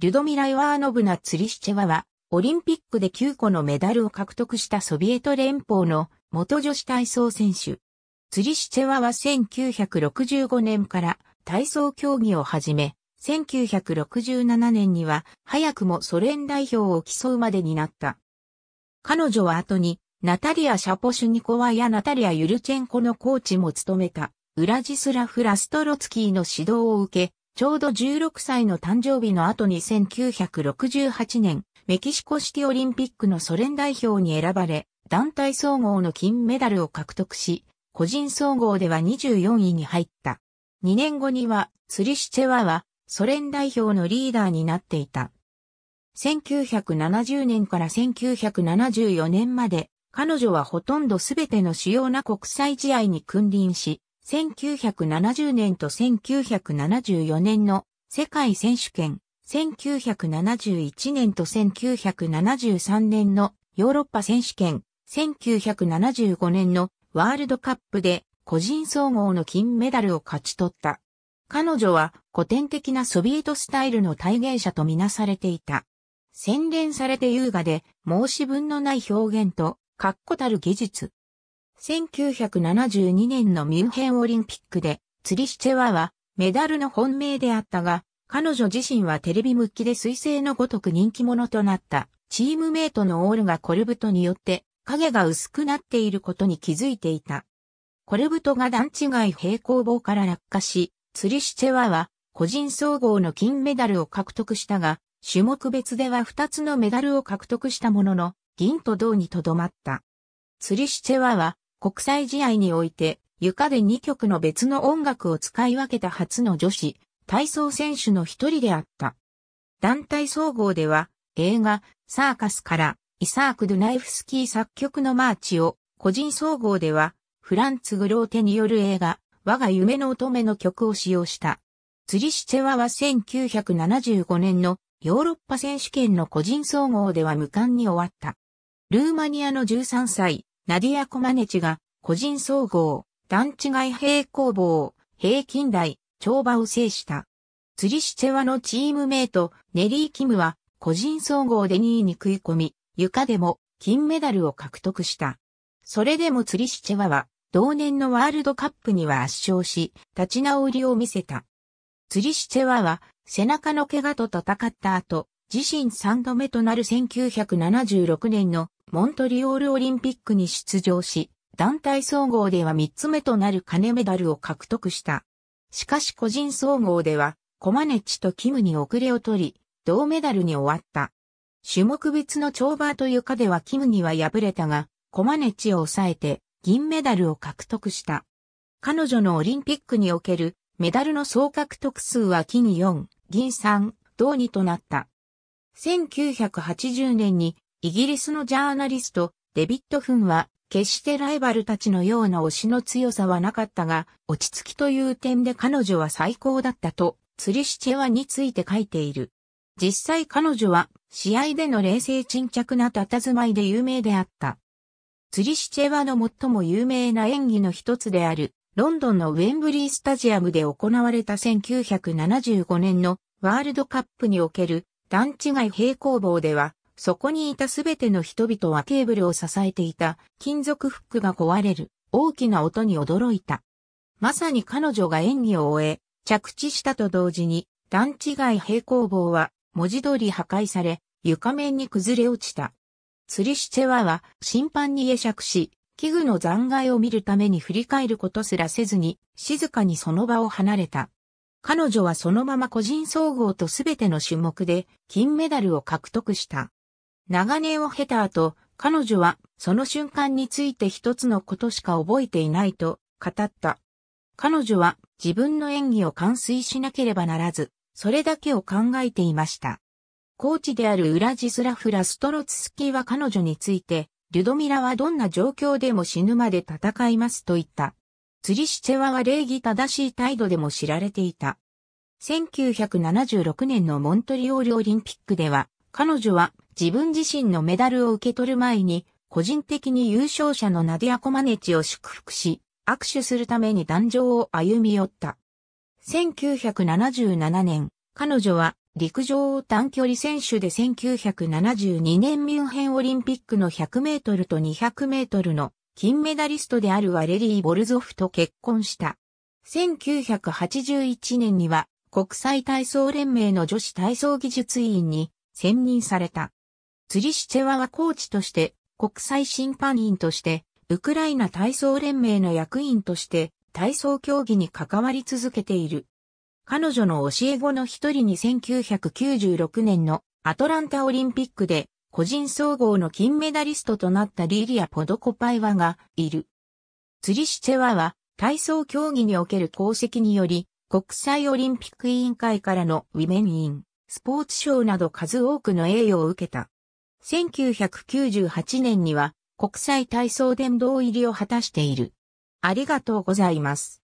リュドミラ・イワーノブナ・ツリシチェワは、オリンピックで9個のメダルを獲得したソビエト連邦の元女子体操選手。ツリシチェワは1965年から体操競技を始め、1967年には早くもソ連代表を競うまでになった。彼女は後に、ナタリア・シャポシュニコワやナタリア・ユルチェンコのコーチも務めた、ウラジスラフ・ラストロツキーの指導を受け、ちょうど16歳の誕生日の後に1968年、メキシコシティオリンピックのソ連代表に選ばれ、団体総合の金メダルを獲得し、個人総合では24位に入った。2年後には、スリシチェワは、ソ連代表のリーダーになっていた。1970年から1974年まで、彼女はほとんどすべての主要な国際試合に君臨し、1970年と1974年の世界選手権、1971年と1973年のヨーロッパ選手権、1975年のワールドカップで個人総合の金メダルを勝ち取った。彼女は古典的なソビエトスタイルの体現者とみなされていた。洗練されて優雅で申し分のない表現と確固たる技術、1972年のミュンヘンオリンピックで、ツリシチェワはメダルの本命であったが、彼女自身はテレビ向きで彗星のごとく人気者となった。チームメイトのオールがコルブトによって影が薄くなっていることに気づいていた。コルブトが段違い平行棒から落下し、ツリシチェワは個人総合の金メダルを獲得したが、種目別では2つのメダルを獲得したものの、銀と銅にとどまった。ツリシチェワは国際試合において、床で2曲の別の音楽を使い分けた初の女子、体操選手の一人であった。団体総合では、映画、サーカスから、イサーク・ドゥナイフスキー作曲のマーチを、個人総合では、フランツ・グローテによる映画、我が夢の乙女の曲を使用した。釣りシチェワは1975年のヨーロッパ選手権の個人総合では無冠に終わった。ルーマニアの13歳、ナディア・コマネチが、個人総合、段違い平行棒、平均台、跳馬を制した。釣りシチェワのチームメイト、ネリー・キムは、個人総合で2位に食い込み、床でも金メダルを獲得した。それでも釣りシチェワは、同年のワールドカップには圧勝し、立ち直りを見せた。釣りシチェワは、背中の怪我と戦った後、自身3度目となる1976年のモントリオールオリンピックに出場し、団体総合では3つ目となる金メダルを獲得した。しかし個人総合では、コマネッチとキムに遅れを取り、銅メダルに終わった。種目別の跳馬と床ではキムには敗れたが、コマネチを抑えて銀メダルを獲得した。彼女のオリンピックにおけるメダルの総獲得数は金4、銀3、銅2となった。1980年にイギリスのジャーナリスト、デビッド・フンは、決してライバルたちのような推しの強さはなかったが、落ち着きという点で彼女は最高だったと、ツリシチェワについて書いている。実際彼女は、試合での冷静沈着な佇まいで有名であった。ツリシチェワの最も有名な演技の一つである、ロンドンのウェンブリースタジアムで行われた1975年のワールドカップにおける段違い平行棒では、そこにいたすべての人々はケーブルを支えていた金属フックが壊れる大きな音に驚いた。まさに彼女が演技を終え、着地したと同時に、段違い平行棒は文字通り破壊され、床面に崩れ落ちた。釣りしチェワは審判に会釈し、器具の残骸を見るために振り返ることすらせずに、静かにその場を離れた。彼女はそのまま個人総合とすべての種目で金メダルを獲得した。長年を経た後、彼女はその瞬間について一つのことしか覚えていないと語った。彼女は自分の演技を完遂しなければならず、それだけを考えていました。コーチであるウラジスラフ・ラストロツスキーは彼女について、リュドミラはどんな状況でも死ぬまで戦いますと言った。釣りシチェワは礼儀正しい態度でも知られていた。1976年のモントリオールオリンピックでは、彼女は自分自身のメダルを受け取る前に、個人的に優勝者のナディア・コマネチを祝福し、握手するために壇上を歩み寄った。1977年、彼女は陸上短距離選手で1972年ミュンヘンオリンピックの100メートルと200メートルの金メダリストであるワレリー・ボルゾフと結婚した。1981年には国際体操連盟の女子体操技術委員に選任された。ツリシチェワはコーチとして、国際審判員として、ウクライナ体操連盟の役員として、体操競技に関わり続けている。彼女の教え子の一人に1996年のアトランタオリンピックで個人総合の金メダリストとなったリリア・ポドコパイワがいる。ツリシチェワは体操競技における功績により国際オリンピック委員会からのウィメンイン、スポーツ賞など数多くの栄誉を受けた。1998年には国際体操殿堂入りを果たしている。ありがとうございます。